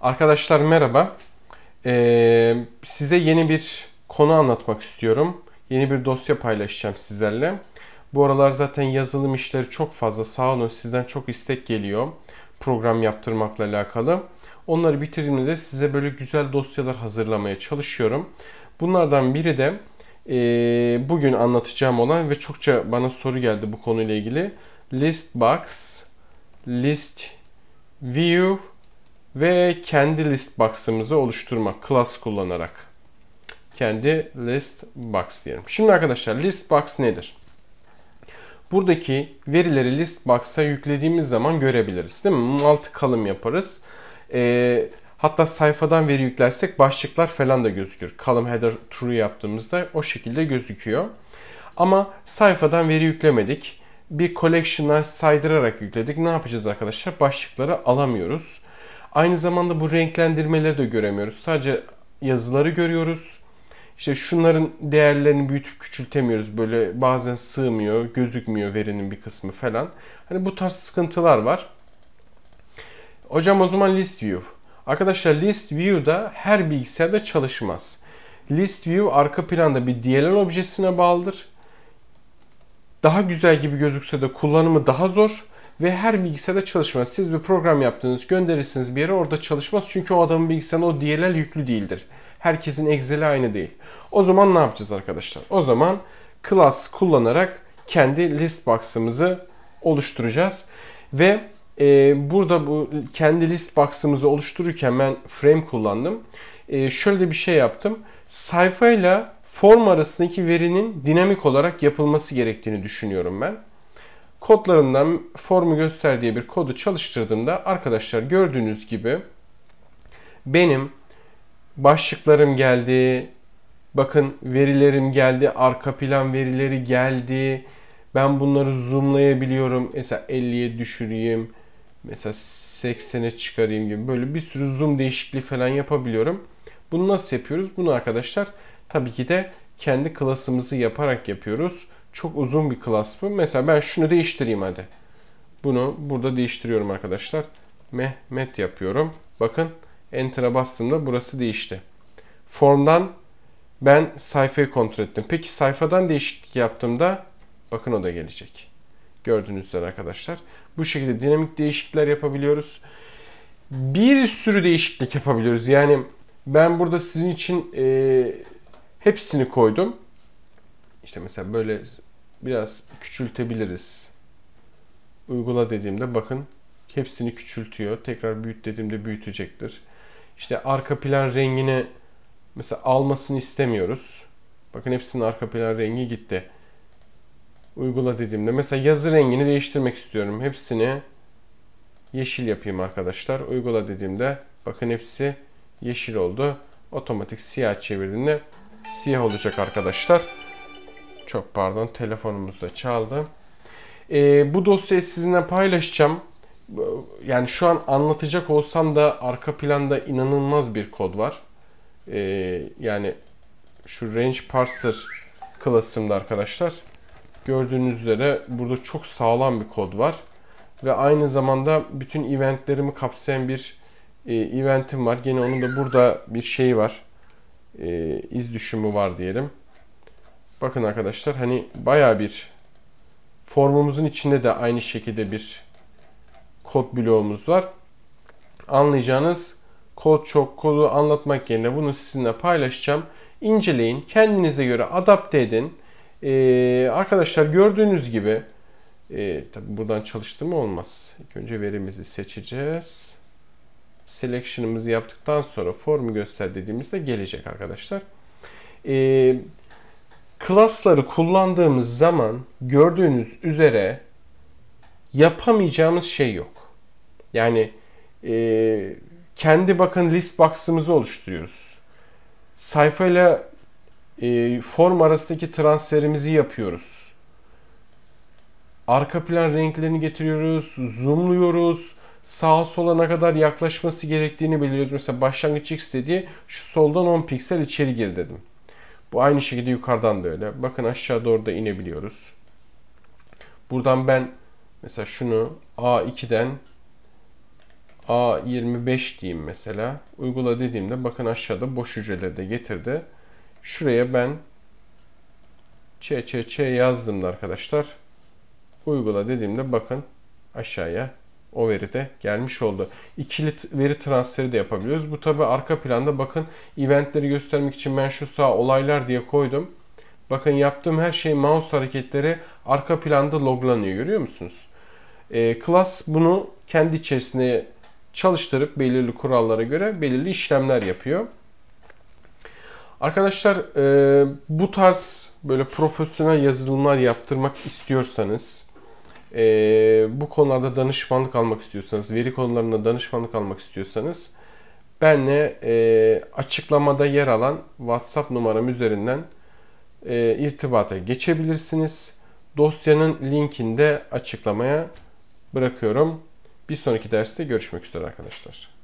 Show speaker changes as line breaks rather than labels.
Arkadaşlar merhaba. Ee, size yeni bir konu anlatmak istiyorum. Yeni bir dosya paylaşacağım sizlerle. Bu aralar zaten yazılım işleri çok fazla. Sağ olun sizden çok istek geliyor. Program yaptırmakla alakalı. Onları bitirdiğimde de size böyle güzel dosyalar hazırlamaya çalışıyorum. Bunlardan biri de e, bugün anlatacağım olan ve çokça bana soru geldi bu konuyla ilgili. List box, list view ve kendi list box'ımızı oluşturmak class kullanarak. Kendi list box diyelim. Şimdi arkadaşlar list box nedir? Buradaki verileri list box'a yüklediğimiz zaman görebiliriz değil mi? Altı kalım yaparız. Ee, hatta sayfadan veri yüklersek başlıklar falan da gözükür. Kalım header true yaptığımızda o şekilde gözüküyor. Ama sayfadan veri yüklemedik. Bir collection'a saydırarak yükledik. Ne yapacağız arkadaşlar? Başlıkları alamıyoruz. Aynı zamanda bu renklendirmeleri de göremiyoruz. Sadece yazıları görüyoruz. İşte şunların değerlerini büyütüp küçültemiyoruz. Böyle bazen sığmıyor, gözükmüyor verinin bir kısmı falan. Hani bu tarz sıkıntılar var. Hocam o zaman list view. Arkadaşlar list view'da her bilgisayarda çalışmaz. List view arka planda bir DLL objesine bağlıdır. Daha güzel gibi gözükse de kullanımı daha zor ve her bilgisayarda çalışmaz. Siz bir program yaptınız, gönderirsiniz bir yere orada çalışmaz. Çünkü o adamın bilgisayarına o DLL yüklü değildir. Herkesin Excel'i aynı değil. O zaman ne yapacağız arkadaşlar? O zaman class kullanarak kendi list box'ımızı oluşturacağız. Ve e, burada bu kendi list box'ımızı oluştururken ben frame kullandım. E, şöyle bir şey yaptım. Sayfayla form arasındaki verinin dinamik olarak yapılması gerektiğini düşünüyorum ben kodlarından formu göster diye bir kodu çalıştırdığımda arkadaşlar gördüğünüz gibi benim başlıklarım geldi. Bakın verilerim geldi. Arka plan verileri geldi. Ben bunları zoomlayabiliyorum. Mesela 50'ye düşüreyim. Mesela 80'e çıkarayım gibi böyle bir sürü zoom değişikliği falan yapabiliyorum. Bunu nasıl yapıyoruz? Bunu arkadaşlar tabii ki de kendi klasımızı yaparak yapıyoruz çok uzun bir class bu. Mesela ben şunu değiştireyim hadi. Bunu burada değiştiriyorum arkadaşlar. Mehmet yapıyorum. Bakın Enter'a bastığımda burası değişti. Formdan ben sayfayı kontrol ettim. Peki sayfadan değişiklik yaptığımda bakın o da gelecek. Gördüğünüz üzere arkadaşlar. Bu şekilde dinamik değişiklikler yapabiliyoruz. Bir sürü değişiklik yapabiliyoruz. Yani ben burada sizin için e, hepsini koydum. İşte mesela böyle biraz küçültebiliriz. Uygula dediğimde bakın hepsini küçültüyor. Tekrar büyüt dediğimde büyütecektir. İşte arka plan rengini mesela almasını istemiyoruz. Bakın hepsinin arka plan rengi gitti. Uygula dediğimde mesela yazı rengini değiştirmek istiyorum. Hepsini yeşil yapayım arkadaşlar. Uygula dediğimde bakın hepsi yeşil oldu. Otomatik siyah çevirdiğinde siyah olacak arkadaşlar. Çok pardon telefonumuz da çaldı. E, bu dosyayı sizinle paylaşacağım. Yani şu an anlatacak olsam da arka planda inanılmaz bir kod var. E, yani şu range parser klasımda arkadaşlar. Gördüğünüz üzere burada çok sağlam bir kod var. Ve aynı zamanda bütün eventlerimi kapsayan bir e, eventim var. Gene onun da burada bir şey var. E, iz düşümü var diyelim. Bakın arkadaşlar hani baya bir formumuzun içinde de aynı şekilde bir kod bloğumuz var. Anlayacağınız kod çok kodu anlatmak yerine bunu sizinle paylaşacağım. İnceleyin, kendinize göre adapte edin. Ee, arkadaşlar gördüğünüz gibi e, tabi buradan çalıştırma olmaz. İlk önce verimizi seçeceğiz. Selection'ımızı yaptıktan sonra formu göster dediğimizde gelecek arkadaşlar. Ee, Klasları kullandığımız zaman gördüğünüz üzere yapamayacağımız şey yok. Yani e, kendi bakın list box'ımızı oluşturuyoruz. Sayfayla e, form arasındaki transferimizi yapıyoruz. Arka plan renklerini getiriyoruz, zoomluyoruz, sağa sola ne kadar yaklaşması gerektiğini belirliyoruz. Mesela başlangıç x dediği şu soldan 10 piksel içeri gir dedim. Bu aynı şekilde yukarıdan da öyle. Bakın aşağı doğru da inebiliyoruz. Buradan ben mesela şunu A2'den A25 diyeyim mesela. Uygula dediğimde bakın aşağıda boş hücreleri de getirdi. Şuraya ben ÇÇÇ yazdım da arkadaşlar. Uygula dediğimde bakın aşağıya o veri de gelmiş oldu. İkili veri transferi de yapabiliyoruz. Bu tabi arka planda bakın eventleri göstermek için ben şu sağ olaylar diye koydum. Bakın yaptığım her şey mouse hareketleri arka planda loglanıyor görüyor musunuz? E, class bunu kendi içerisinde çalıştırıp belirli kurallara göre belirli işlemler yapıyor. Arkadaşlar e, bu tarz böyle profesyonel yazılımlar yaptırmak istiyorsanız e, bu konularda danışmanlık almak istiyorsanız, veri konularında danışmanlık almak istiyorsanız benle e, açıklamada yer alan WhatsApp numaram üzerinden e, irtibata geçebilirsiniz. Dosyanın linkini de açıklamaya bırakıyorum. Bir sonraki derste görüşmek üzere arkadaşlar.